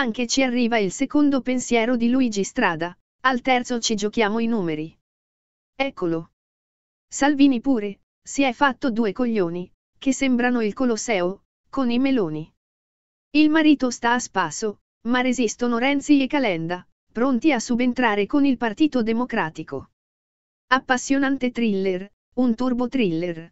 Anche ci arriva il secondo pensiero di Luigi Strada, al terzo ci giochiamo i numeri. Eccolo. Salvini pure, si è fatto due coglioni, che sembrano il Colosseo, con i meloni. Il marito sta a spasso, ma resistono Renzi e Calenda, pronti a subentrare con il Partito Democratico. Appassionante thriller, un turbo thriller.